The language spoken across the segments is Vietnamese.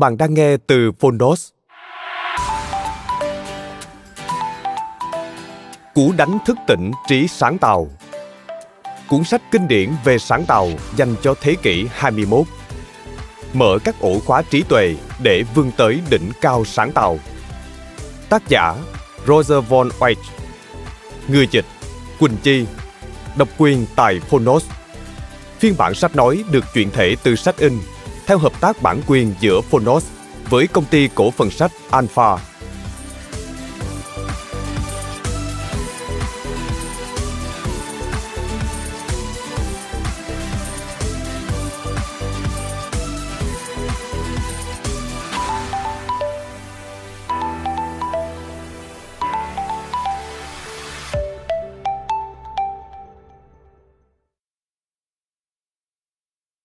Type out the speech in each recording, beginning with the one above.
Bạn đang nghe từ Phonos. Cú đánh thức tỉnh trí sáng tạo Cuốn sách kinh điển về sáng tạo dành cho thế kỷ 21 Mở các ổ khóa trí tuệ để vươn tới đỉnh cao sáng tạo Tác giả Roger Von Oich Người dịch Quỳnh Chi Độc quyền tại Phonos Phiên bản sách nói được chuyển thể từ sách in theo hợp tác bản quyền giữa Phonos với công ty cổ phần sách Alpha.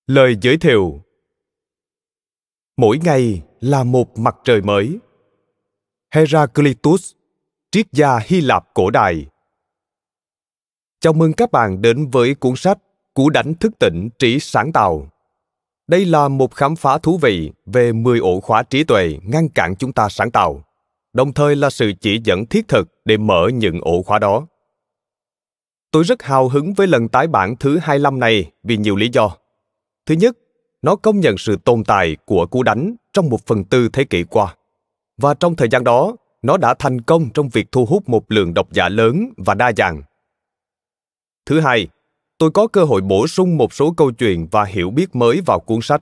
Lời giới thiệu mỗi ngày là một mặt trời mới heraclitus triết gia hy lạp cổ đại chào mừng các bạn đến với cuốn sách cú đánh thức tỉnh trí sáng tạo đây là một khám phá thú vị về 10 ổ khóa trí tuệ ngăn cản chúng ta sáng tạo, đồng thời là sự chỉ dẫn thiết thực để mở những ổ khóa đó. Tôi rất hào hứng với lần tái bản thứ 25 này vì nhiều lý do. Thứ nhất nó công nhận sự tồn tại của cú đánh trong một phần tư thế kỷ qua. Và trong thời gian đó, nó đã thành công trong việc thu hút một lượng độc giả lớn và đa dạng. Thứ hai, tôi có cơ hội bổ sung một số câu chuyện và hiểu biết mới vào cuốn sách.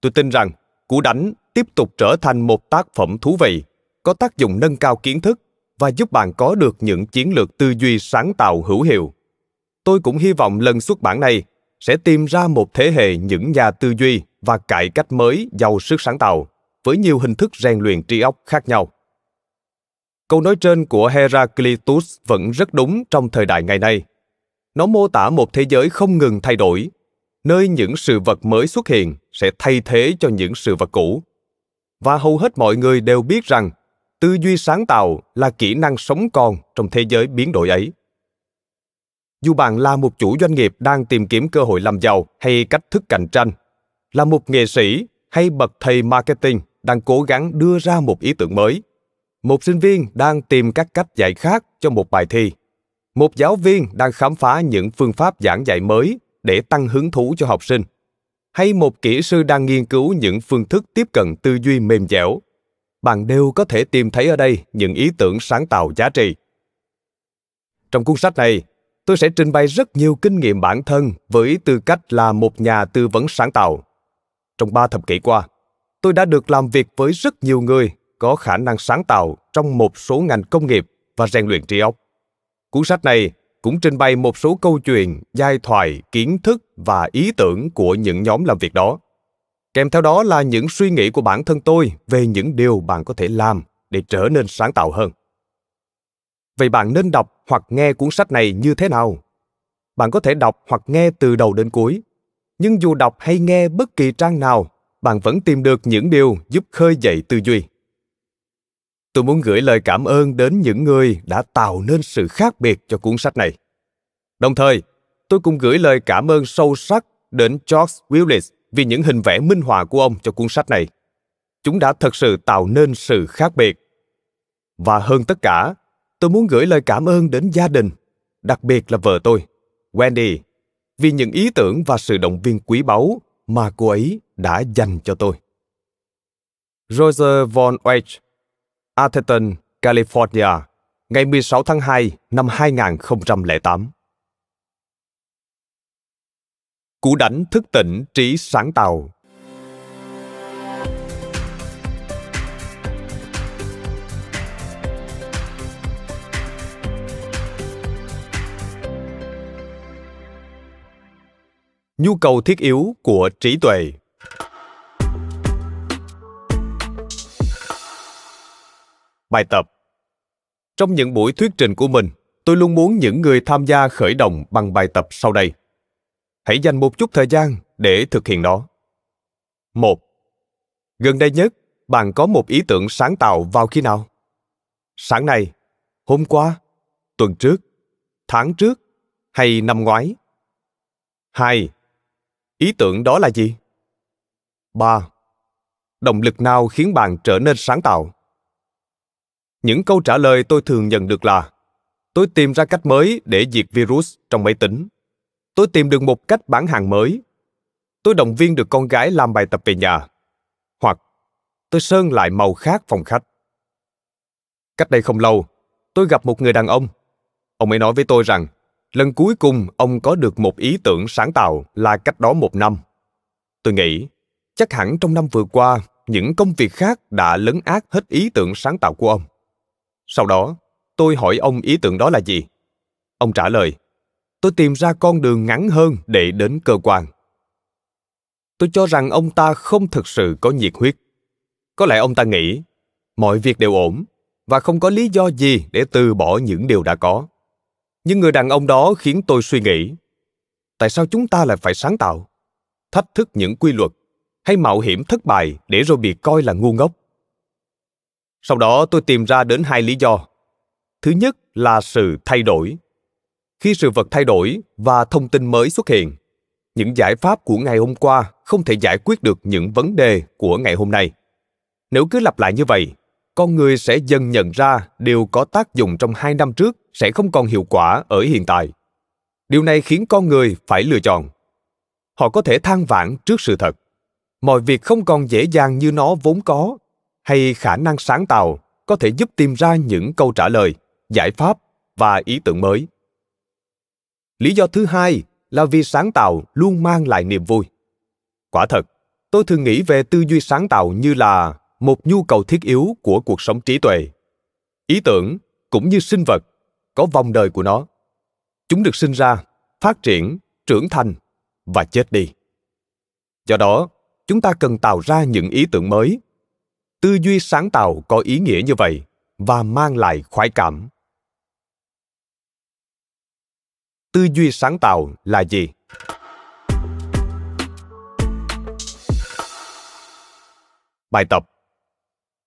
Tôi tin rằng Cú đánh tiếp tục trở thành một tác phẩm thú vị, có tác dụng nâng cao kiến thức và giúp bạn có được những chiến lược tư duy sáng tạo hữu hiệu. Tôi cũng hy vọng lần xuất bản này sẽ tìm ra một thế hệ những nhà tư duy và cải cách mới giàu sức sáng tạo với nhiều hình thức rèn luyện trí óc khác nhau. Câu nói trên của Heraclitus vẫn rất đúng trong thời đại ngày nay. Nó mô tả một thế giới không ngừng thay đổi, nơi những sự vật mới xuất hiện sẽ thay thế cho những sự vật cũ. Và hầu hết mọi người đều biết rằng tư duy sáng tạo là kỹ năng sống còn trong thế giới biến đổi ấy dù bạn là một chủ doanh nghiệp đang tìm kiếm cơ hội làm giàu hay cách thức cạnh tranh, là một nghệ sĩ hay bậc thầy marketing đang cố gắng đưa ra một ý tưởng mới, một sinh viên đang tìm các cách dạy khác cho một bài thi, một giáo viên đang khám phá những phương pháp giảng dạy mới để tăng hứng thú cho học sinh, hay một kỹ sư đang nghiên cứu những phương thức tiếp cận tư duy mềm dẻo, bạn đều có thể tìm thấy ở đây những ý tưởng sáng tạo giá trị. Trong cuốn sách này, tôi sẽ trình bày rất nhiều kinh nghiệm bản thân với tư cách là một nhà tư vấn sáng tạo. Trong ba thập kỷ qua, tôi đã được làm việc với rất nhiều người có khả năng sáng tạo trong một số ngành công nghiệp và rèn luyện trí óc. Cuốn sách này cũng trình bày một số câu chuyện, giai thoại, kiến thức và ý tưởng của những nhóm làm việc đó. Kèm theo đó là những suy nghĩ của bản thân tôi về những điều bạn có thể làm để trở nên sáng tạo hơn. Vậy bạn nên đọc hoặc nghe cuốn sách này như thế nào? Bạn có thể đọc hoặc nghe từ đầu đến cuối. Nhưng dù đọc hay nghe bất kỳ trang nào, bạn vẫn tìm được những điều giúp khơi dậy tư duy. Tôi muốn gửi lời cảm ơn đến những người đã tạo nên sự khác biệt cho cuốn sách này. Đồng thời, tôi cũng gửi lời cảm ơn sâu sắc đến George Willis vì những hình vẽ minh họa của ông cho cuốn sách này. Chúng đã thật sự tạo nên sự khác biệt. Và hơn tất cả, tôi muốn gửi lời cảm ơn đến gia đình, đặc biệt là vợ tôi, Wendy, vì những ý tưởng và sự động viên quý báu mà cô ấy đã dành cho tôi. Roger Von Weich, Atherton, California, ngày 16 tháng 2 năm 2008. Cú đánh thức tỉnh trí sáng tạo nhu cầu thiết yếu của trí tuệ bài tập trong những buổi thuyết trình của mình tôi luôn muốn những người tham gia khởi động bằng bài tập sau đây hãy dành một chút thời gian để thực hiện nó một gần đây nhất bạn có một ý tưởng sáng tạo vào khi nào sáng nay hôm qua tuần trước tháng trước hay năm ngoái hai Ý tưởng đó là gì? 3. Động lực nào khiến bạn trở nên sáng tạo? Những câu trả lời tôi thường nhận được là Tôi tìm ra cách mới để diệt virus trong máy tính. Tôi tìm được một cách bán hàng mới. Tôi động viên được con gái làm bài tập về nhà. Hoặc tôi sơn lại màu khác phòng khách. Cách đây không lâu, tôi gặp một người đàn ông. Ông ấy nói với tôi rằng Lần cuối cùng ông có được một ý tưởng sáng tạo là cách đó một năm. Tôi nghĩ, chắc hẳn trong năm vừa qua, những công việc khác đã lấn át hết ý tưởng sáng tạo của ông. Sau đó, tôi hỏi ông ý tưởng đó là gì. Ông trả lời, tôi tìm ra con đường ngắn hơn để đến cơ quan. Tôi cho rằng ông ta không thực sự có nhiệt huyết. Có lẽ ông ta nghĩ, mọi việc đều ổn và không có lý do gì để từ bỏ những điều đã có nhưng người đàn ông đó khiến tôi suy nghĩ. Tại sao chúng ta lại phải sáng tạo? Thách thức những quy luật hay mạo hiểm thất bại để rồi bị coi là ngu ngốc? Sau đó tôi tìm ra đến hai lý do. Thứ nhất là sự thay đổi. Khi sự vật thay đổi và thông tin mới xuất hiện, những giải pháp của ngày hôm qua không thể giải quyết được những vấn đề của ngày hôm nay. Nếu cứ lặp lại như vậy, con người sẽ dần nhận ra điều có tác dụng trong hai năm trước sẽ không còn hiệu quả ở hiện tại điều này khiến con người phải lựa chọn họ có thể than vãn trước sự thật mọi việc không còn dễ dàng như nó vốn có hay khả năng sáng tạo có thể giúp tìm ra những câu trả lời giải pháp và ý tưởng mới lý do thứ hai là vì sáng tạo luôn mang lại niềm vui quả thật tôi thường nghĩ về tư duy sáng tạo như là một nhu cầu thiết yếu của cuộc sống trí tuệ ý tưởng cũng như sinh vật có vòng đời của nó chúng được sinh ra phát triển trưởng thành và chết đi do đó chúng ta cần tạo ra những ý tưởng mới tư duy sáng tạo có ý nghĩa như vậy và mang lại khoái cảm tư duy sáng tạo là gì bài tập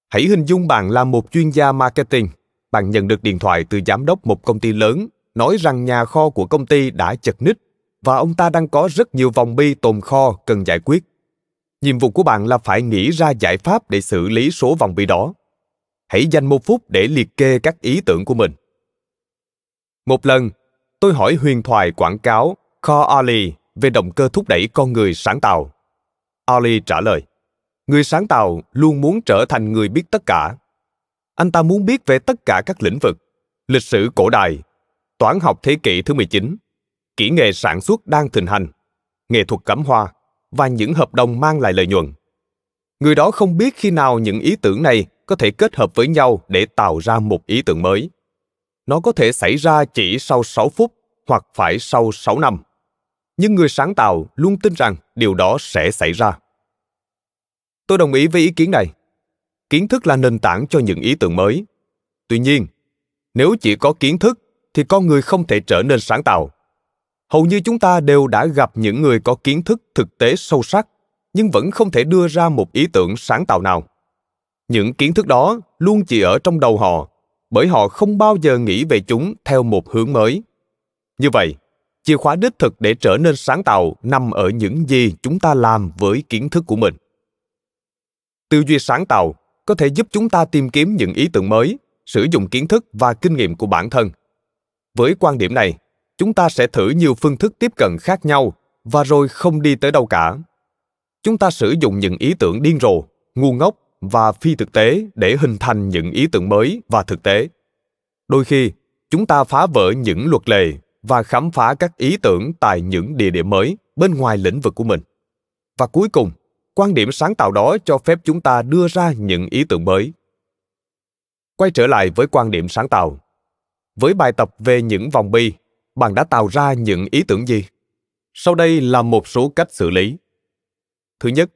Hãy hình dung bạn là một chuyên gia marketing. Bạn nhận được điện thoại từ giám đốc một công ty lớn nói rằng nhà kho của công ty đã chật ních và ông ta đang có rất nhiều vòng bi tồn kho cần giải quyết. Nhiệm vụ của bạn là phải nghĩ ra giải pháp để xử lý số vòng bi đó. Hãy dành một phút để liệt kê các ý tưởng của mình. Một lần, tôi hỏi huyền thoại quảng cáo Carl Ali về động cơ thúc đẩy con người sáng tạo. Ali trả lời, người sáng tạo luôn muốn trở thành người biết tất cả anh ta muốn biết về tất cả các lĩnh vực lịch sử cổ đại toán học thế kỷ thứ 19, kỹ nghệ sản xuất đang thịnh hành, nghệ thuật cắm hoa và những hợp đồng mang lại lợi nhuận. Người đó không biết khi nào những ý tưởng này có thể kết hợp với nhau để tạo ra một ý tưởng mới. Nó có thể xảy ra chỉ sau 6 phút hoặc phải sau 6 năm. Nhưng người sáng tạo luôn tin rằng điều đó sẽ xảy ra. Tôi đồng ý với ý kiến này. Kiến thức là nền tảng cho những ý tưởng mới. Tuy nhiên, nếu chỉ có kiến thức thì con người không thể trở nên sáng tạo. Hầu như chúng ta đều đã gặp những người có kiến thức thực tế sâu sắc nhưng vẫn không thể đưa ra một ý tưởng sáng tạo nào. Những kiến thức đó luôn chỉ ở trong đầu họ, bởi họ không bao giờ nghĩ về chúng theo một hướng mới. Như vậy, chìa khóa đích thực để trở nên sáng tạo nằm ở những gì chúng ta làm với kiến thức của mình tư duy sáng tạo có thể giúp chúng ta tìm kiếm những ý tưởng mới sử dụng kiến thức và kinh nghiệm của bản thân với quan điểm này chúng ta sẽ thử nhiều phương thức tiếp cận khác nhau và rồi không đi tới đâu cả chúng ta sử dụng những ý tưởng điên rồ ngu ngốc và phi thực tế để hình thành những ý tưởng mới và thực tế đôi khi chúng ta phá vỡ những luật lệ và khám phá các ý tưởng tại những địa điểm mới bên ngoài lĩnh vực của mình và cuối cùng quan điểm sáng tạo đó cho phép chúng ta đưa ra những ý tưởng mới quay trở lại với quan điểm sáng tạo với bài tập về những vòng bi bạn đã tạo ra những ý tưởng gì sau đây là một số cách xử lý thứ nhất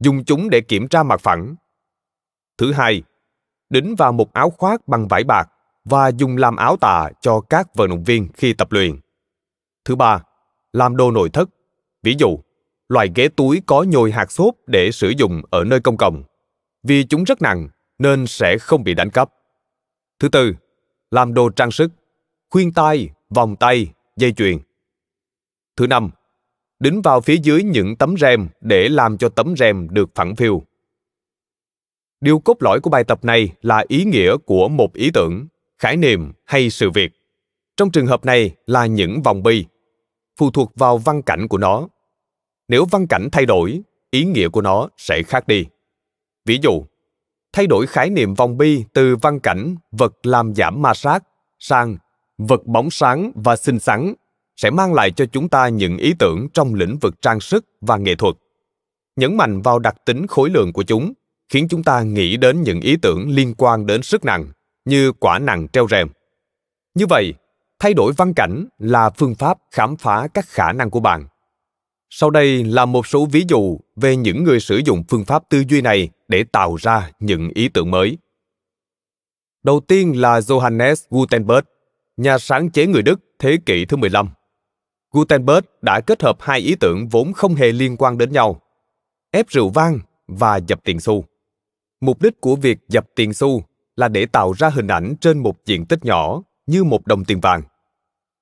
dùng chúng để kiểm tra mặt phẳng thứ hai đính vào một áo khoác bằng vải bạc và dùng làm áo tà cho các vận động viên khi tập luyện thứ ba làm đồ nội thất ví dụ Loại ghế túi có nhồi hạt xốp để sử dụng ở nơi công cộng. Vì chúng rất nặng nên sẽ không bị đánh cắp. Thứ tư, làm đồ trang sức, khuyên tai, vòng tay, dây chuyền. Thứ năm, đính vào phía dưới những tấm rèm để làm cho tấm rèm được phẳng phiu. Điều cốt lõi của bài tập này là ý nghĩa của một ý tưởng, khái niệm hay sự việc. Trong trường hợp này là những vòng bi, phụ thuộc vào văn cảnh của nó nếu văn cảnh thay đổi ý nghĩa của nó sẽ khác đi ví dụ thay đổi khái niệm vòng bi từ văn cảnh vật làm giảm ma sát sang vật bóng sáng và xinh xắn sẽ mang lại cho chúng ta những ý tưởng trong lĩnh vực trang sức và nghệ thuật nhấn mạnh vào đặc tính khối lượng của chúng khiến chúng ta nghĩ đến những ý tưởng liên quan đến sức nặng như quả nặng treo rèm như vậy thay đổi văn cảnh là phương pháp khám phá các khả năng của bạn sau đây là một số ví dụ về những người sử dụng phương pháp tư duy này để tạo ra những ý tưởng mới. Đầu tiên là Johannes Gutenberg, nhà sáng chế người Đức thế kỷ thứ 15. Gutenberg đã kết hợp hai ý tưởng vốn không hề liên quan đến nhau, ép rượu vang và dập tiền xu. Mục đích của việc dập tiền xu là để tạo ra hình ảnh trên một diện tích nhỏ như một đồng tiền vàng.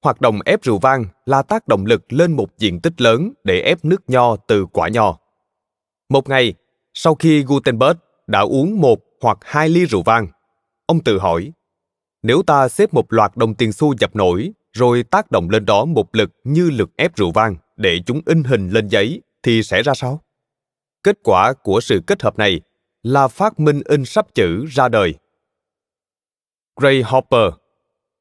Hoạt động ép rượu vang là tác động lực lên một diện tích lớn để ép nước nho từ quả nho. Một ngày, sau khi Gutenberg đã uống một hoặc hai ly rượu vang, ông tự hỏi, nếu ta xếp một loạt đồng tiền xu dập nổi rồi tác động lên đó một lực như lực ép rượu vang để chúng in hình lên giấy thì sẽ ra sao? Kết quả của sự kết hợp này là phát minh in sắp chữ ra đời. Gray Hopper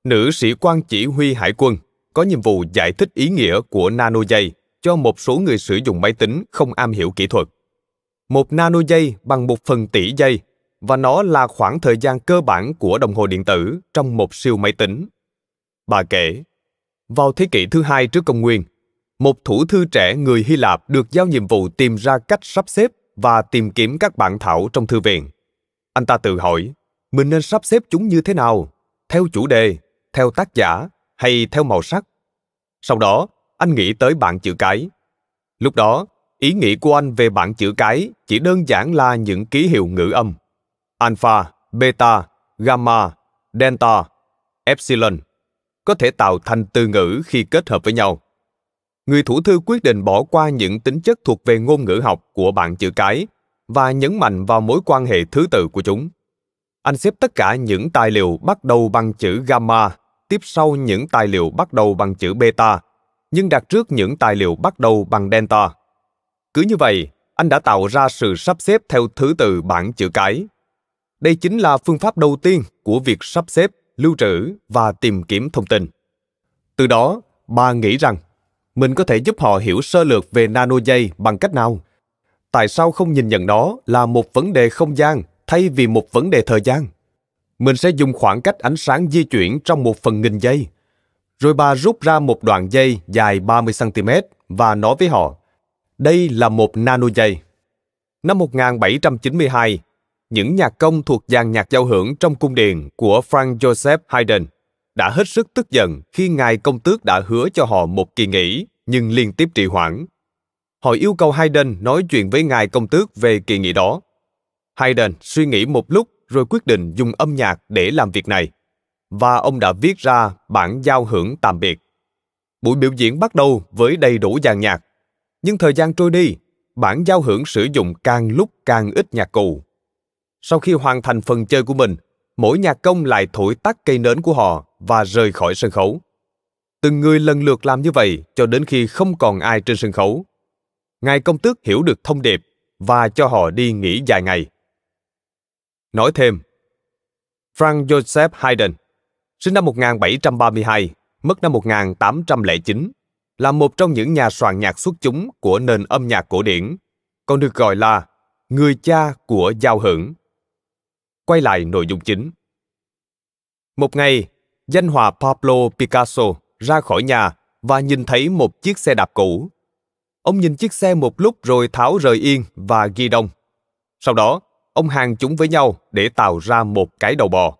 nữ sĩ quan chỉ huy hải quân có nhiệm vụ giải thích ý nghĩa của nano dây cho một số người sử dụng máy tính không am hiểu kỹ thuật. Một nano dây bằng một phần tỷ giây và nó là khoảng thời gian cơ bản của đồng hồ điện tử trong một siêu máy tính. Bà kể, vào thế kỷ thứ hai trước công nguyên, một thủ thư trẻ người Hy Lạp được giao nhiệm vụ tìm ra cách sắp xếp và tìm kiếm các bản thảo trong thư viện. Anh ta tự hỏi, mình nên sắp xếp chúng như thế nào? Theo chủ đề theo tác giả hay theo màu sắc. Sau đó, anh nghĩ tới bạn chữ cái. Lúc đó, ý nghĩ của anh về bạn chữ cái chỉ đơn giản là những ký hiệu ngữ âm. Alpha, beta, gamma, delta, epsilon có thể tạo thành từ ngữ khi kết hợp với nhau. Người thủ thư quyết định bỏ qua những tính chất thuộc về ngôn ngữ học của bạn chữ cái và nhấn mạnh vào mối quan hệ thứ tự của chúng. Anh xếp tất cả những tài liệu bắt đầu bằng chữ gamma tiếp sau những tài liệu bắt đầu bằng chữ beta, nhưng đặt trước những tài liệu bắt đầu bằng delta. Cứ như vậy, anh đã tạo ra sự sắp xếp theo thứ tự bảng chữ cái. Đây chính là phương pháp đầu tiên của việc sắp xếp, lưu trữ và tìm kiếm thông tin. Từ đó, bà nghĩ rằng mình có thể giúp họ hiểu sơ lược về nano dây bằng cách nào? Tại sao không nhìn nhận đó là một vấn đề không gian thay vì một vấn đề thời gian? Mình sẽ dùng khoảng cách ánh sáng di chuyển trong một phần nghìn giây. Rồi bà rút ra một đoạn dây dài 30cm và nói với họ, đây là một nano dây. Năm 1792, những nhạc công thuộc dàn nhạc giao hưởng trong cung điện của Franz Joseph Haydn đã hết sức tức giận khi ngài công tước đã hứa cho họ một kỳ nghỉ nhưng liên tiếp trì hoãn. Họ yêu cầu Haydn nói chuyện với ngài công tước về kỳ nghỉ đó. Haydn suy nghĩ một lúc rồi quyết định dùng âm nhạc để làm việc này. Và ông đã viết ra bản giao hưởng tạm biệt. Buổi biểu diễn bắt đầu với đầy đủ dàn nhạc. Nhưng thời gian trôi đi, bản giao hưởng sử dụng càng lúc càng ít nhạc cụ. Sau khi hoàn thành phần chơi của mình, mỗi nhạc công lại thổi tắt cây nến của họ và rời khỏi sân khấu. Từng người lần lượt làm như vậy cho đến khi không còn ai trên sân khấu. Ngài công tước hiểu được thông điệp và cho họ đi nghỉ dài ngày. Nói thêm, Franz Joseph Haydn, sinh năm 1732, mất năm 1809, là một trong những nhà soạn nhạc xuất chúng của nền âm nhạc cổ điển, còn được gọi là người cha của giao hưởng. Quay lại nội dung chính. Một ngày, danh họa Pablo Picasso ra khỏi nhà và nhìn thấy một chiếc xe đạp cũ. Ông nhìn chiếc xe một lúc rồi tháo rời yên và ghi đông. Sau đó, ông hàng chúng với nhau để tạo ra một cái đầu bò.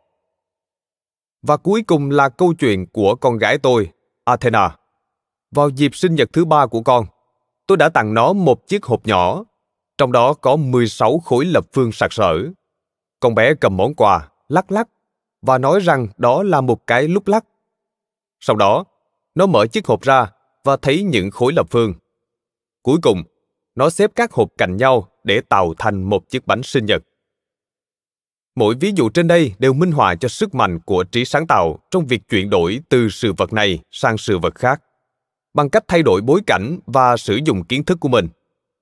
Và cuối cùng là câu chuyện của con gái tôi, Athena. Vào dịp sinh nhật thứ ba của con, tôi đã tặng nó một chiếc hộp nhỏ, trong đó có 16 khối lập phương sạc sỡ. Con bé cầm món quà, lắc lắc, và nói rằng đó là một cái lúc lắc. Sau đó, nó mở chiếc hộp ra và thấy những khối lập phương. Cuối cùng, nó xếp các hộp cạnh nhau để tạo thành một chiếc bánh sinh nhật. Mỗi ví dụ trên đây đều minh họa cho sức mạnh của trí sáng tạo trong việc chuyển đổi từ sự vật này sang sự vật khác. Bằng cách thay đổi bối cảnh và sử dụng kiến thức của mình,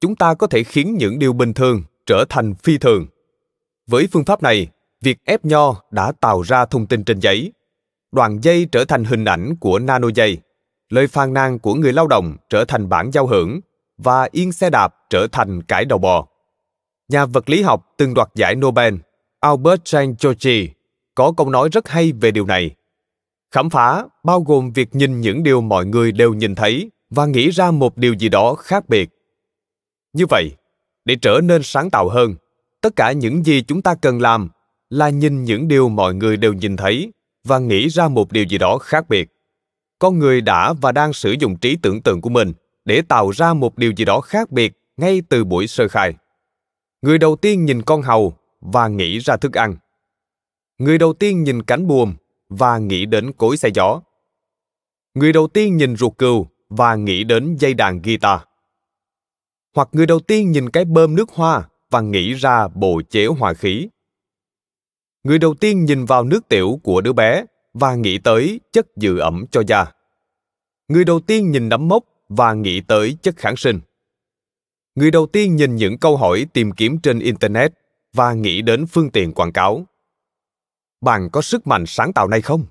chúng ta có thể khiến những điều bình thường trở thành phi thường. Với phương pháp này, việc ép nho đã tạo ra thông tin trên giấy. Đoàn dây trở thành hình ảnh của nano dây. Lời phàn nàn của người lao động trở thành bản giao hưởng và yên xe đạp trở thành cải đầu bò nhà vật lý học từng đoạt giải Nobel Albert Jean Georgi có câu nói rất hay về điều này. Khám phá bao gồm việc nhìn những điều mọi người đều nhìn thấy và nghĩ ra một điều gì đó khác biệt. Như vậy, để trở nên sáng tạo hơn, tất cả những gì chúng ta cần làm là nhìn những điều mọi người đều nhìn thấy và nghĩ ra một điều gì đó khác biệt. Con người đã và đang sử dụng trí tưởng tượng của mình để tạo ra một điều gì đó khác biệt ngay từ buổi sơ khai. Người đầu tiên nhìn con hầu và nghĩ ra thức ăn. Người đầu tiên nhìn cánh buồm và nghĩ đến cối xe gió. Người đầu tiên nhìn ruột cừu và nghĩ đến dây đàn guitar. Hoặc người đầu tiên nhìn cái bơm nước hoa và nghĩ ra bộ chế hòa khí. Người đầu tiên nhìn vào nước tiểu của đứa bé và nghĩ tới chất dự ẩm cho da. Người đầu tiên nhìn nấm mốc và nghĩ tới chất kháng sinh người đầu tiên nhìn những câu hỏi tìm kiếm trên internet và nghĩ đến phương tiện quảng cáo bạn có sức mạnh sáng tạo này không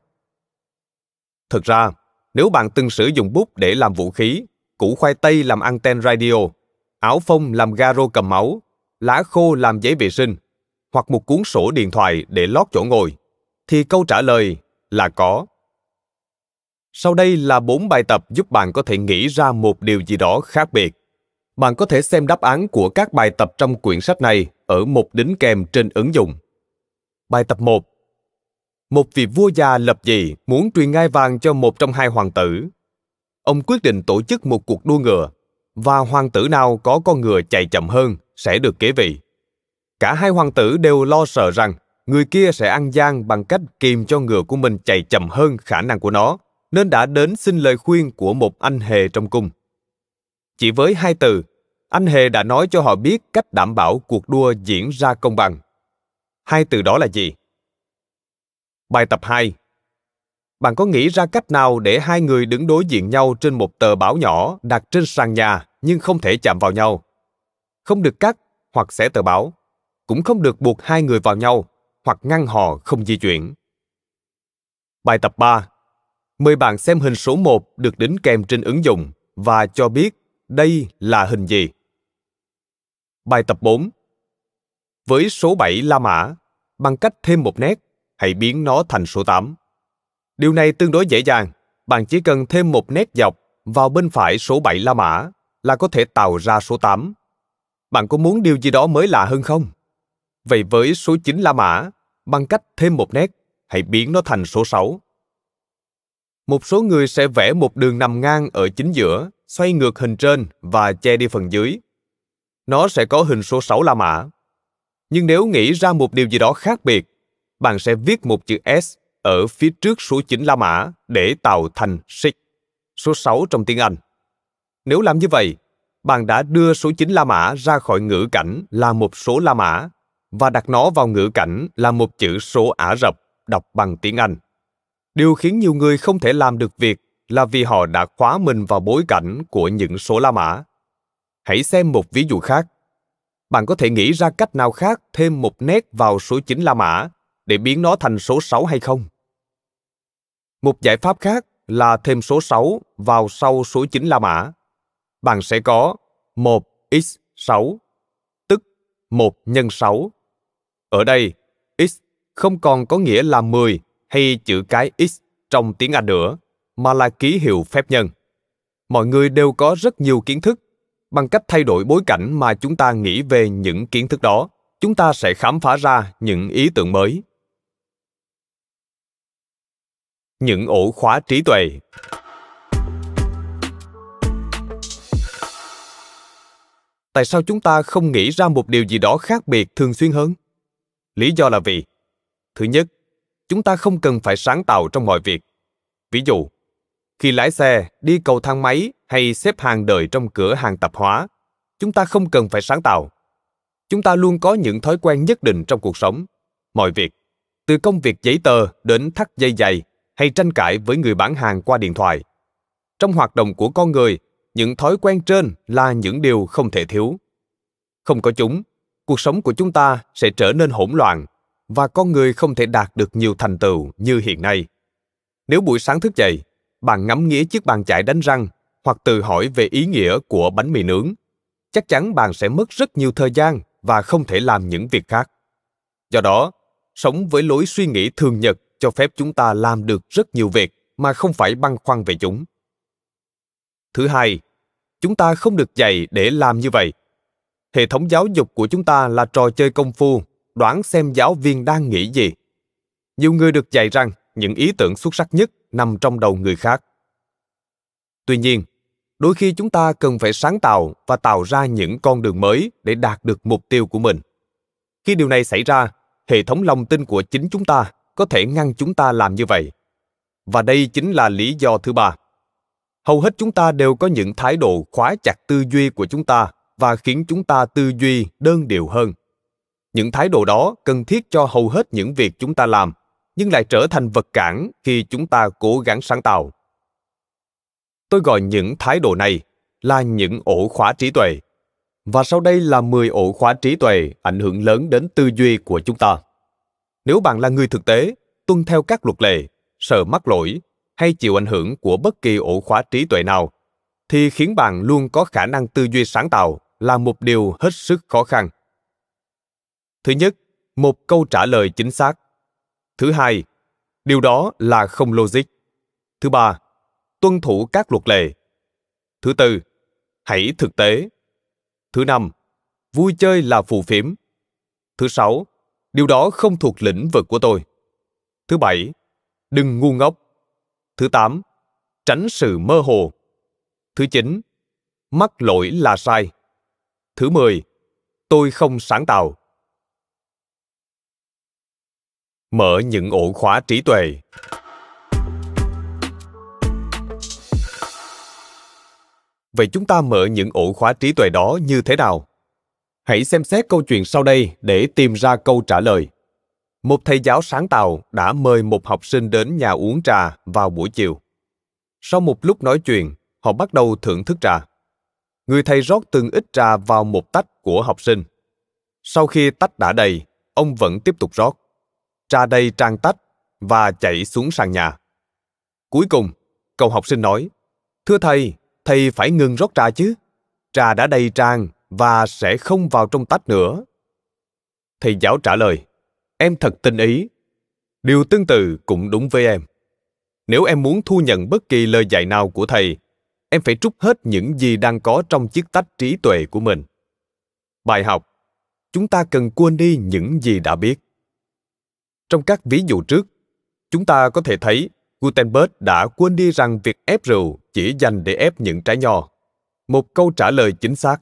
thực ra nếu bạn từng sử dụng bút để làm vũ khí củ khoai tây làm anten radio áo phông làm garo cầm máu lá khô làm giấy vệ sinh hoặc một cuốn sổ điện thoại để lót chỗ ngồi thì câu trả lời là có sau đây là bốn bài tập giúp bạn có thể nghĩ ra một điều gì đó khác biệt bạn có thể xem đáp án của các bài tập trong quyển sách này ở mục đính kèm trên ứng dụng. Bài tập 1 Một vị vua già lập dị muốn truyền ngai vàng cho một trong hai hoàng tử. Ông quyết định tổ chức một cuộc đua ngựa và hoàng tử nào có con ngựa chạy chậm hơn sẽ được kế vị. Cả hai hoàng tử đều lo sợ rằng người kia sẽ ăn gian bằng cách kìm cho ngựa của mình chạy chậm hơn khả năng của nó, nên đã đến xin lời khuyên của một anh hề trong cung. Chỉ với hai từ anh hề đã nói cho họ biết cách đảm bảo cuộc đua diễn ra công bằng hai từ đó là gì bài tập 2 bạn có nghĩ ra cách nào để hai người đứng đối diện nhau trên một tờ báo nhỏ đặt trên sàn nhà nhưng không thể chạm vào nhau không được cắt hoặc xẻ tờ báo cũng không được buộc hai người vào nhau hoặc ngăn họ không di chuyển. Bài tập 3. Mời bạn xem hình số 1 được đính kèm trên ứng dụng và cho biết đây là hình gì. Bài tập 4 Với số 7 La Mã, bằng cách thêm một nét, hãy biến nó thành số 8. Điều này tương đối dễ dàng, bạn chỉ cần thêm một nét dọc vào bên phải số 7 La Mã là có thể tạo ra số 8. Bạn có muốn điều gì đó mới lạ hơn không? Vậy với số 9 La Mã, bằng cách thêm một nét, hãy biến nó thành số 6. Một số người sẽ vẽ một đường nằm ngang ở chính giữa, xoay ngược hình trên và che đi phần dưới nó sẽ có hình số 6 La Mã. Nhưng nếu nghĩ ra một điều gì đó khác biệt, bạn sẽ viết một chữ S ở phía trước số 9 La Mã để tạo thành six số 6 trong tiếng Anh. Nếu làm như vậy, bạn đã đưa số 9 La Mã ra khỏi ngữ cảnh là một số La Mã và đặt nó vào ngữ cảnh là một chữ số Ả Rập đọc bằng tiếng Anh. Điều khiến nhiều người không thể làm được việc là vì họ đã khóa mình vào bối cảnh của những số La Mã. Hãy xem một ví dụ khác. Bạn có thể nghĩ ra cách nào khác thêm một nét vào số 9 La Mã để biến nó thành số 6 hay không? Một giải pháp khác là thêm số 6 vào sau số 9 La Mã. Bạn sẽ có 1x6, tức 1 nhân 6. Ở đây, x không còn có nghĩa là 10 hay chữ cái x trong tiếng Anh nữa, mà là ký hiệu phép nhân. Mọi người đều có rất nhiều kiến thức bằng cách thay đổi bối cảnh mà chúng ta nghĩ về những kiến thức đó chúng ta sẽ khám phá ra những ý tưởng mới những ổ khóa trí tuệ tại sao chúng ta không nghĩ ra một điều gì đó khác biệt thường xuyên hơn lý do là vì thứ nhất chúng ta không cần phải sáng tạo trong mọi việc ví dụ khi lái xe, đi cầu thang máy hay xếp hàng đợi trong cửa hàng tạp hóa, chúng ta không cần phải sáng tạo. Chúng ta luôn có những thói quen nhất định trong cuộc sống. Mọi việc, từ công việc giấy tờ đến thắt dây giày hay tranh cãi với người bán hàng qua điện thoại. Trong hoạt động của con người, những thói quen trên là những điều không thể thiếu. Không có chúng, cuộc sống của chúng ta sẽ trở nên hỗn loạn và con người không thể đạt được nhiều thành tựu như hiện nay. Nếu buổi sáng thức dậy, bạn ngắm nghía chiếc bàn chải đánh răng hoặc tự hỏi về ý nghĩa của bánh mì nướng chắc chắn bạn sẽ mất rất nhiều thời gian và không thể làm những việc khác do đó sống với lối suy nghĩ thường nhật cho phép chúng ta làm được rất nhiều việc mà không phải băn khoăn về chúng thứ hai chúng ta không được dạy để làm như vậy hệ thống giáo dục của chúng ta là trò chơi công phu đoán xem giáo viên đang nghĩ gì nhiều người được dạy rằng những ý tưởng xuất sắc nhất nằm trong đầu người khác tuy nhiên đôi khi chúng ta cần phải sáng tạo và tạo ra những con đường mới để đạt được mục tiêu của mình khi điều này xảy ra hệ thống lòng tin của chính chúng ta có thể ngăn chúng ta làm như vậy và đây chính là lý do thứ ba hầu hết chúng ta đều có những thái độ khóa chặt tư duy của chúng ta và khiến chúng ta tư duy đơn điệu hơn những thái độ đó cần thiết cho hầu hết những việc chúng ta làm nhưng lại trở thành vật cản khi chúng ta cố gắng sáng tạo tôi gọi những thái độ này là những ổ khóa trí tuệ và sau đây là 10 ổ khóa trí tuệ ảnh hưởng lớn đến tư duy của chúng ta. Nếu bạn là người thực tế, tuân theo các luật lệ, sợ mắc lỗi hay chịu ảnh hưởng của bất kỳ ổ khóa trí tuệ nào, thì khiến bạn luôn có khả năng tư duy sáng tạo là một điều hết sức khó khăn. Thứ nhất, một câu trả lời chính xác Thứ hai, điều đó là không logic. Thứ ba, tuân thủ các luật lệ. Thứ tư, hãy thực tế. Thứ năm, vui chơi là phù phiếm. Thứ sáu, điều đó không thuộc lĩnh vực của tôi. Thứ bảy, đừng ngu ngốc. Thứ tám, tránh sự mơ hồ. Thứ chín, mắc lỗi là sai. Thứ mười, tôi không sáng tạo. mở những ổ khóa trí tuệ vậy chúng ta mở những ổ khóa trí tuệ đó như thế nào hãy xem xét câu chuyện sau đây để tìm ra câu trả lời một thầy giáo sáng tạo đã mời một học sinh đến nhà uống trà vào buổi chiều sau một lúc nói chuyện họ bắt đầu thưởng thức trà người thầy rót từng ít trà vào một tách của học sinh sau khi tách đã đầy ông vẫn tiếp tục rót ra đây trang tách và chạy xuống sàn nhà. Cuối cùng, cậu học sinh nói, Thưa thầy, thầy phải ngừng rót trà chứ. Trà đã đầy trang và sẽ không vào trong tách nữa. Thầy giáo trả lời, em thật tinh ý. Điều tương tự cũng đúng với em. Nếu em muốn thu nhận bất kỳ lời dạy nào của thầy, em phải trút hết những gì đang có trong chiếc tách trí tuệ của mình. Bài học Chúng ta cần quên đi những gì đã biết. Trong các ví dụ trước, chúng ta có thể thấy Gutenberg đã quên đi rằng việc ép rượu chỉ dành để ép những trái nho. Một câu trả lời chính xác.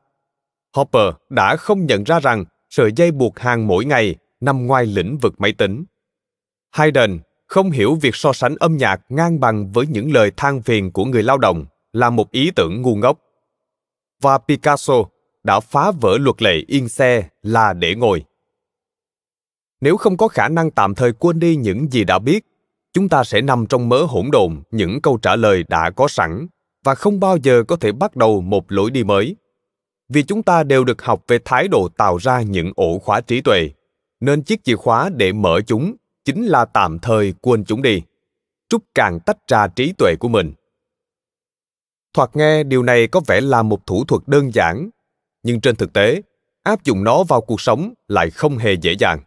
Hopper đã không nhận ra rằng sợi dây buộc hàng mỗi ngày nằm ngoài lĩnh vực máy tính. Haydn không hiểu việc so sánh âm nhạc ngang bằng với những lời than phiền của người lao động là một ý tưởng ngu ngốc. Và Picasso đã phá vỡ luật lệ yên xe là để ngồi. Nếu không có khả năng tạm thời quên đi những gì đã biết, chúng ta sẽ nằm trong mớ hỗn độn những câu trả lời đã có sẵn và không bao giờ có thể bắt đầu một lối đi mới. Vì chúng ta đều được học về thái độ tạo ra những ổ khóa trí tuệ, nên chiếc chìa khóa để mở chúng chính là tạm thời quên chúng đi, trúc càng tách ra trí tuệ của mình. Thoạt nghe điều này có vẻ là một thủ thuật đơn giản, nhưng trên thực tế, áp dụng nó vào cuộc sống lại không hề dễ dàng.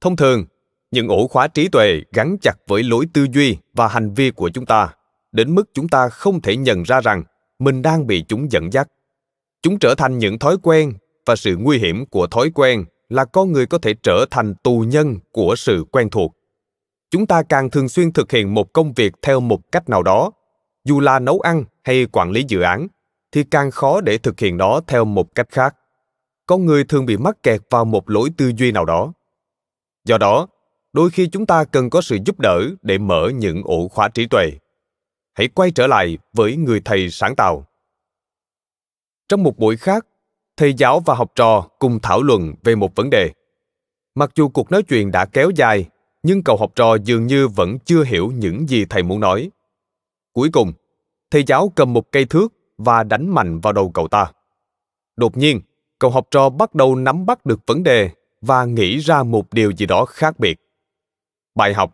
Thông thường, những ổ khóa trí tuệ gắn chặt với lối tư duy và hành vi của chúng ta, đến mức chúng ta không thể nhận ra rằng mình đang bị chúng dẫn dắt. Chúng trở thành những thói quen và sự nguy hiểm của thói quen là con người có thể trở thành tù nhân của sự quen thuộc. Chúng ta càng thường xuyên thực hiện một công việc theo một cách nào đó, dù là nấu ăn hay quản lý dự án, thì càng khó để thực hiện nó theo một cách khác. Con người thường bị mắc kẹt vào một lối tư duy nào đó. Do đó, đôi khi chúng ta cần có sự giúp đỡ để mở những ổ khóa trí tuệ. Hãy quay trở lại với người thầy sáng tạo. Trong một buổi khác, thầy giáo và học trò cùng thảo luận về một vấn đề. Mặc dù cuộc nói chuyện đã kéo dài, nhưng cậu học trò dường như vẫn chưa hiểu những gì thầy muốn nói. Cuối cùng, thầy giáo cầm một cây thước và đánh mạnh vào đầu cậu ta. Đột nhiên, cậu học trò bắt đầu nắm bắt được vấn đề và nghĩ ra một điều gì đó khác biệt bài học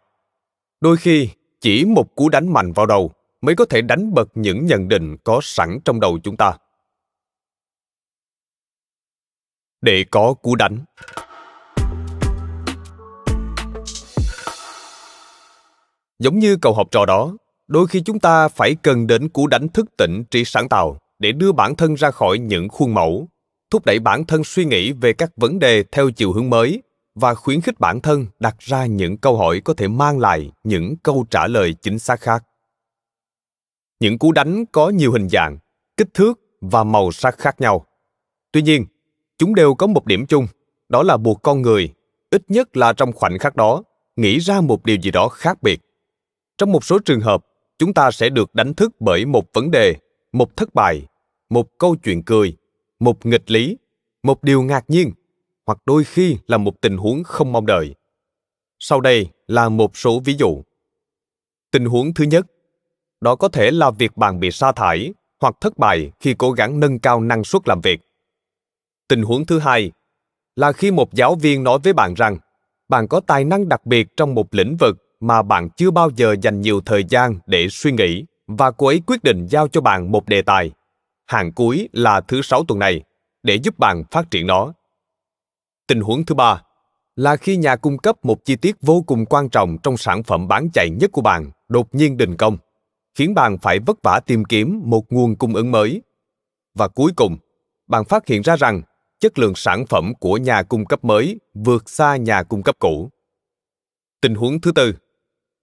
đôi khi chỉ một cú đánh mạnh vào đầu mới có thể đánh bật những nhận định có sẵn trong đầu chúng ta để có cú đánh giống như cậu học trò đó đôi khi chúng ta phải cần đến cú đánh thức tỉnh trí sáng tạo để đưa bản thân ra khỏi những khuôn mẫu thúc đẩy bản thân suy nghĩ về các vấn đề theo chiều hướng mới và khuyến khích bản thân đặt ra những câu hỏi có thể mang lại những câu trả lời chính xác khác những cú đánh có nhiều hình dạng kích thước và màu sắc khác nhau tuy nhiên chúng đều có một điểm chung đó là buộc con người ít nhất là trong khoảnh khắc đó nghĩ ra một điều gì đó khác biệt trong một số trường hợp chúng ta sẽ được đánh thức bởi một vấn đề một thất bại một câu chuyện cười một nghịch lý, một điều ngạc nhiên hoặc đôi khi là một tình huống không mong đợi. Sau đây là một số ví dụ. Tình huống thứ nhất, đó có thể là việc bạn bị sa thải hoặc thất bại khi cố gắng nâng cao năng suất làm việc. Tình huống thứ hai là khi một giáo viên nói với bạn rằng bạn có tài năng đặc biệt trong một lĩnh vực mà bạn chưa bao giờ dành nhiều thời gian để suy nghĩ và cô ấy quyết định giao cho bạn một đề tài hàng cuối là thứ sáu tuần này để giúp bạn phát triển nó. Tình huống thứ ba là khi nhà cung cấp một chi tiết vô cùng quan trọng trong sản phẩm bán chạy nhất của bạn đột nhiên đình công, khiến bạn phải vất vả tìm kiếm một nguồn cung ứng mới. Và cuối cùng, bạn phát hiện ra rằng chất lượng sản phẩm của nhà cung cấp mới vượt xa nhà cung cấp cũ. Tình huống thứ tư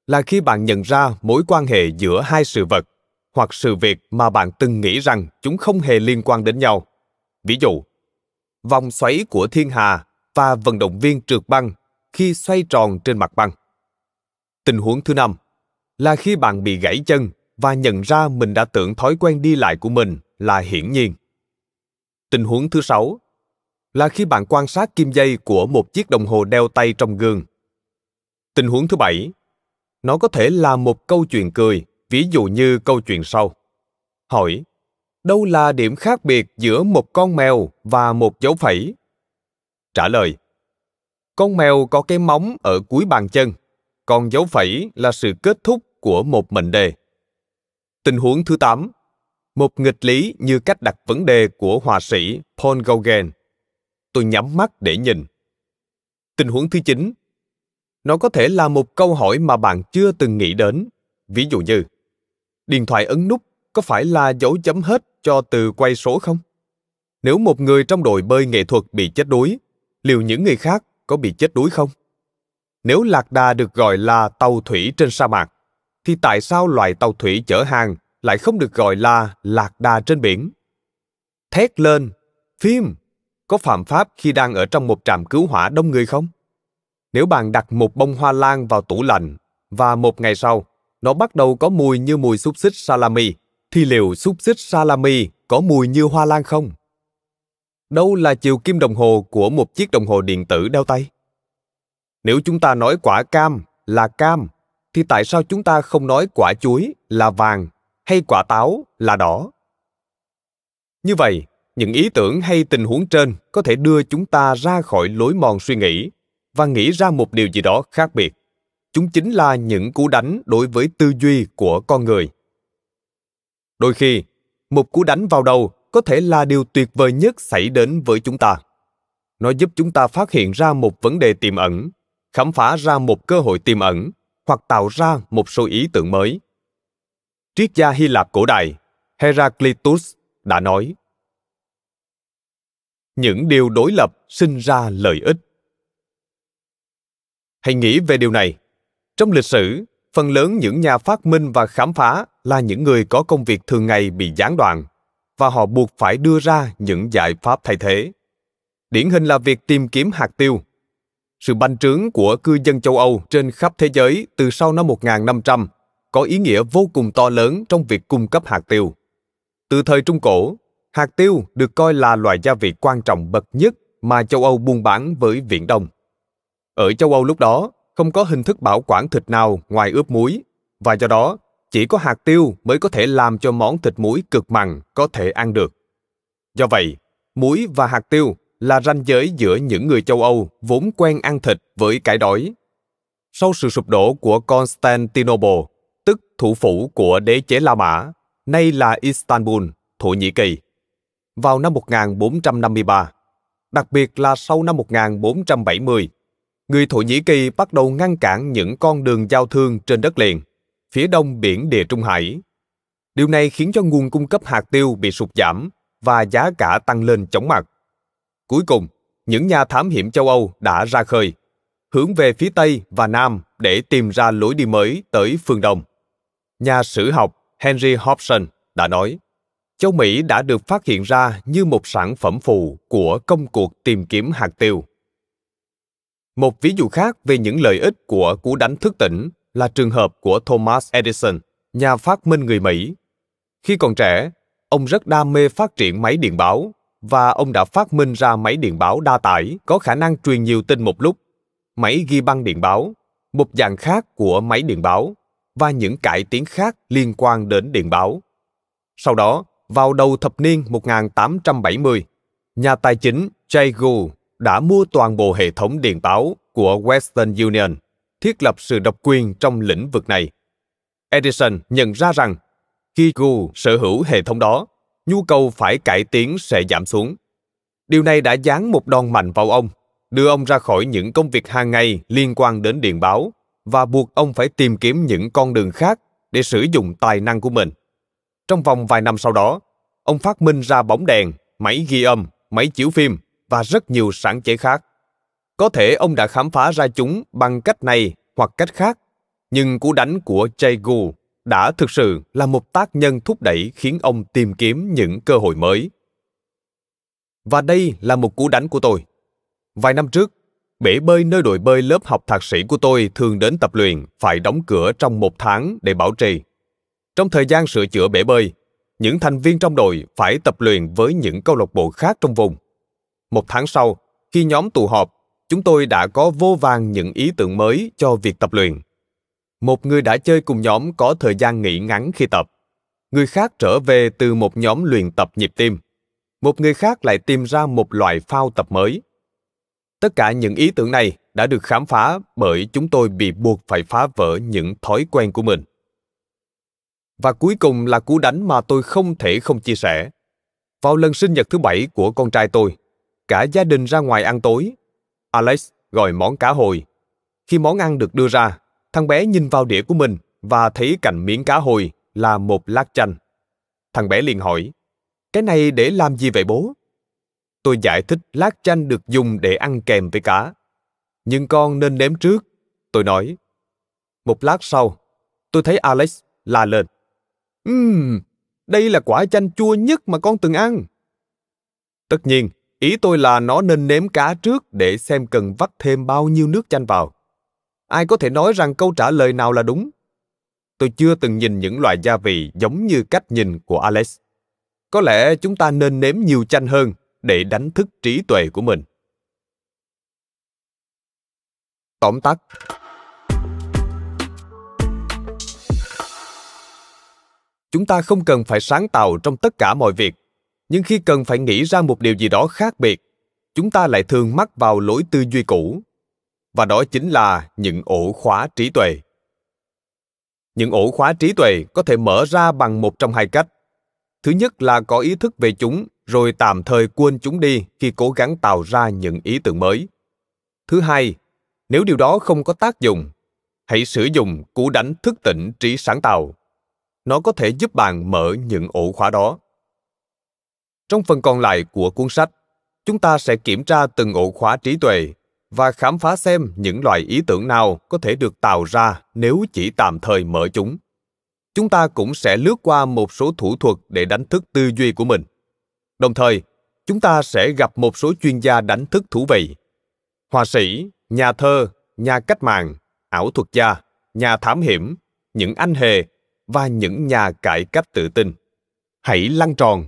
là khi bạn nhận ra mối quan hệ giữa hai sự vật hoặc sự việc mà bạn từng nghĩ rằng chúng không hề liên quan đến nhau. Ví dụ, vòng xoáy của thiên hà và vận động viên trượt băng khi xoay tròn trên mặt băng. Tình huống thứ năm là khi bạn bị gãy chân và nhận ra mình đã tưởng thói quen đi lại của mình là hiển nhiên. Tình huống thứ sáu là khi bạn quan sát kim dây của một chiếc đồng hồ đeo tay trong gương. Tình huống thứ bảy, nó có thể là một câu chuyện cười ví dụ như câu chuyện sau hỏi đâu là điểm khác biệt giữa một con mèo và một dấu phẩy trả lời con mèo có cái móng ở cuối bàn chân còn dấu phẩy là sự kết thúc của một mệnh đề tình huống thứ tám, một nghịch lý như cách đặt vấn đề của họa sĩ Paul Gauguin. Tôi nhắm mắt để nhìn. Tình huống thứ chín, Nó có thể là một câu hỏi mà bạn chưa từng nghĩ đến. Ví dụ như, điện thoại ấn nút có phải là dấu chấm hết cho từ quay số không? Nếu một người trong đội bơi nghệ thuật bị chết đuối, liệu những người khác có bị chết đuối không? Nếu lạc đà được gọi là tàu thủy trên sa mạc, thì tại sao loài tàu thủy chở hàng lại không được gọi là lạc đà trên biển? Thét lên, phim, có phạm pháp khi đang ở trong một trạm cứu hỏa đông người không? Nếu bạn đặt một bông hoa lan vào tủ lạnh và một ngày sau, nó bắt đầu có mùi như mùi xúc xích salami, thì liệu xúc xích salami có mùi như hoa lan không? Đâu là chiều kim đồng hồ của một chiếc đồng hồ điện tử đeo tay? Nếu chúng ta nói quả cam là cam, thì tại sao chúng ta không nói quả chuối là vàng hay quả táo là đỏ? Như vậy, những ý tưởng hay tình huống trên có thể đưa chúng ta ra khỏi lối mòn suy nghĩ và nghĩ ra một điều gì đó khác biệt chúng chính là những cú đánh đối với tư duy của con người đôi khi một cú đánh vào đầu có thể là điều tuyệt vời nhất xảy đến với chúng ta nó giúp chúng ta phát hiện ra một vấn đề tiềm ẩn khám phá ra một cơ hội tiềm ẩn hoặc tạo ra một số ý tưởng mới triết gia hy lạp cổ đại heraclitus đã nói những điều đối lập sinh ra lợi ích hãy nghĩ về điều này trong lịch sử, phần lớn những nhà phát minh và khám phá là những người có công việc thường ngày bị gián đoạn và họ buộc phải đưa ra những giải pháp thay thế. Điển hình là việc tìm kiếm hạt tiêu. Sự bành trướng của cư dân châu Âu trên khắp thế giới từ sau năm 1500 có ý nghĩa vô cùng to lớn trong việc cung cấp hạt tiêu. Từ thời Trung Cổ, hạt tiêu được coi là loại gia vị quan trọng bậc nhất mà châu Âu buôn bán với Viễn Đông. Ở châu Âu lúc đó, không có hình thức bảo quản thịt nào ngoài ướp muối, và do đó, chỉ có hạt tiêu mới có thể làm cho món thịt muối cực mặn có thể ăn được. Do vậy, muối và hạt tiêu là ranh giới giữa những người châu Âu vốn quen ăn thịt với cải đói. Sau sự sụp đổ của Constantinople, tức thủ phủ của đế chế La Mã, nay là Istanbul, Thổ Nhĩ Kỳ, vào năm 1453, đặc biệt là sau năm 1470, người Thổ Nhĩ Kỳ bắt đầu ngăn cản những con đường giao thương trên đất liền, phía đông biển Địa Trung Hải. Điều này khiến cho nguồn cung cấp hạt tiêu bị sụt giảm và giá cả tăng lên chóng mặt. Cuối cùng, những nhà thám hiểm châu Âu đã ra khơi, hướng về phía Tây và Nam để tìm ra lối đi mới tới phương Đông. Nhà sử học Henry Hobson đã nói, châu Mỹ đã được phát hiện ra như một sản phẩm phụ của công cuộc tìm kiếm hạt tiêu. Một ví dụ khác về những lợi ích của cú đánh thức tỉnh là trường hợp của Thomas Edison, nhà phát minh người Mỹ. Khi còn trẻ, ông rất đam mê phát triển máy điện báo và ông đã phát minh ra máy điện báo đa tải có khả năng truyền nhiều tin một lúc, máy ghi băng điện báo, một dạng khác của máy điện báo và những cải tiến khác liên quan đến điện báo. Sau đó, vào đầu thập niên 1870, nhà tài chính Jay Gould đã mua toàn bộ hệ thống điện báo của Western Union, thiết lập sự độc quyền trong lĩnh vực này. Edison nhận ra rằng khi Google sở hữu hệ thống đó, nhu cầu phải cải tiến sẽ giảm xuống. Điều này đã giáng một đòn mạnh vào ông, đưa ông ra khỏi những công việc hàng ngày liên quan đến điện báo và buộc ông phải tìm kiếm những con đường khác để sử dụng tài năng của mình. Trong vòng vài năm sau đó, ông phát minh ra bóng đèn, máy ghi âm, máy chiếu phim và rất nhiều sản chế khác. Có thể ông đã khám phá ra chúng bằng cách này hoặc cách khác, nhưng cú đánh của Jaegu đã thực sự là một tác nhân thúc đẩy khiến ông tìm kiếm những cơ hội mới. Và đây là một cú đánh của tôi. Vài năm trước, bể bơi nơi đội bơi lớp học thạc sĩ của tôi thường đến tập luyện phải đóng cửa trong một tháng để bảo trì. Trong thời gian sửa chữa bể bơi, những thành viên trong đội phải tập luyện với những câu lạc bộ khác trong vùng một tháng sau, khi nhóm tụ họp, chúng tôi đã có vô vàng những ý tưởng mới cho việc tập luyện. Một người đã chơi cùng nhóm có thời gian nghỉ ngắn khi tập. Người khác trở về từ một nhóm luyện tập nhịp tim. Một người khác lại tìm ra một loại phao tập mới. Tất cả những ý tưởng này đã được khám phá bởi chúng tôi bị buộc phải phá vỡ những thói quen của mình. Và cuối cùng là cú đánh mà tôi không thể không chia sẻ. Vào lần sinh nhật thứ bảy của con trai tôi, cả gia đình ra ngoài ăn tối. Alex gọi món cá hồi. Khi món ăn được đưa ra, thằng bé nhìn vào đĩa của mình và thấy cạnh miếng cá hồi là một lát chanh. Thằng bé liền hỏi, cái này để làm gì vậy bố? Tôi giải thích lát chanh được dùng để ăn kèm với cá. Nhưng con nên nếm trước, tôi nói. Một lát sau, tôi thấy Alex la lên. Ừm, um, đây là quả chanh chua nhất mà con từng ăn. Tất nhiên, Ý tôi là nó nên nếm cá trước để xem cần vắt thêm bao nhiêu nước chanh vào. Ai có thể nói rằng câu trả lời nào là đúng? Tôi chưa từng nhìn những loại gia vị giống như cách nhìn của Alex. Có lẽ chúng ta nên nếm nhiều chanh hơn để đánh thức trí tuệ của mình. Tóm tắt Chúng ta không cần phải sáng tạo trong tất cả mọi việc nhưng khi cần phải nghĩ ra một điều gì đó khác biệt chúng ta lại thường mắc vào lỗi tư duy cũ và đó chính là những ổ khóa trí tuệ những ổ khóa trí tuệ có thể mở ra bằng một trong hai cách thứ nhất là có ý thức về chúng rồi tạm thời quên chúng đi khi cố gắng tạo ra những ý tưởng mới thứ hai nếu điều đó không có tác dụng hãy sử dụng cú đánh thức tỉnh trí sáng tạo nó có thể giúp bạn mở những ổ khóa đó trong phần còn lại của cuốn sách, chúng ta sẽ kiểm tra từng ổ khóa trí tuệ và khám phá xem những loại ý tưởng nào có thể được tạo ra nếu chỉ tạm thời mở chúng. Chúng ta cũng sẽ lướt qua một số thủ thuật để đánh thức tư duy của mình. Đồng thời, chúng ta sẽ gặp một số chuyên gia đánh thức thú vị. Họa sĩ, nhà thơ, nhà cách mạng, ảo thuật gia, nhà thám hiểm, những anh hề và những nhà cải cách tự tin. Hãy lăn tròn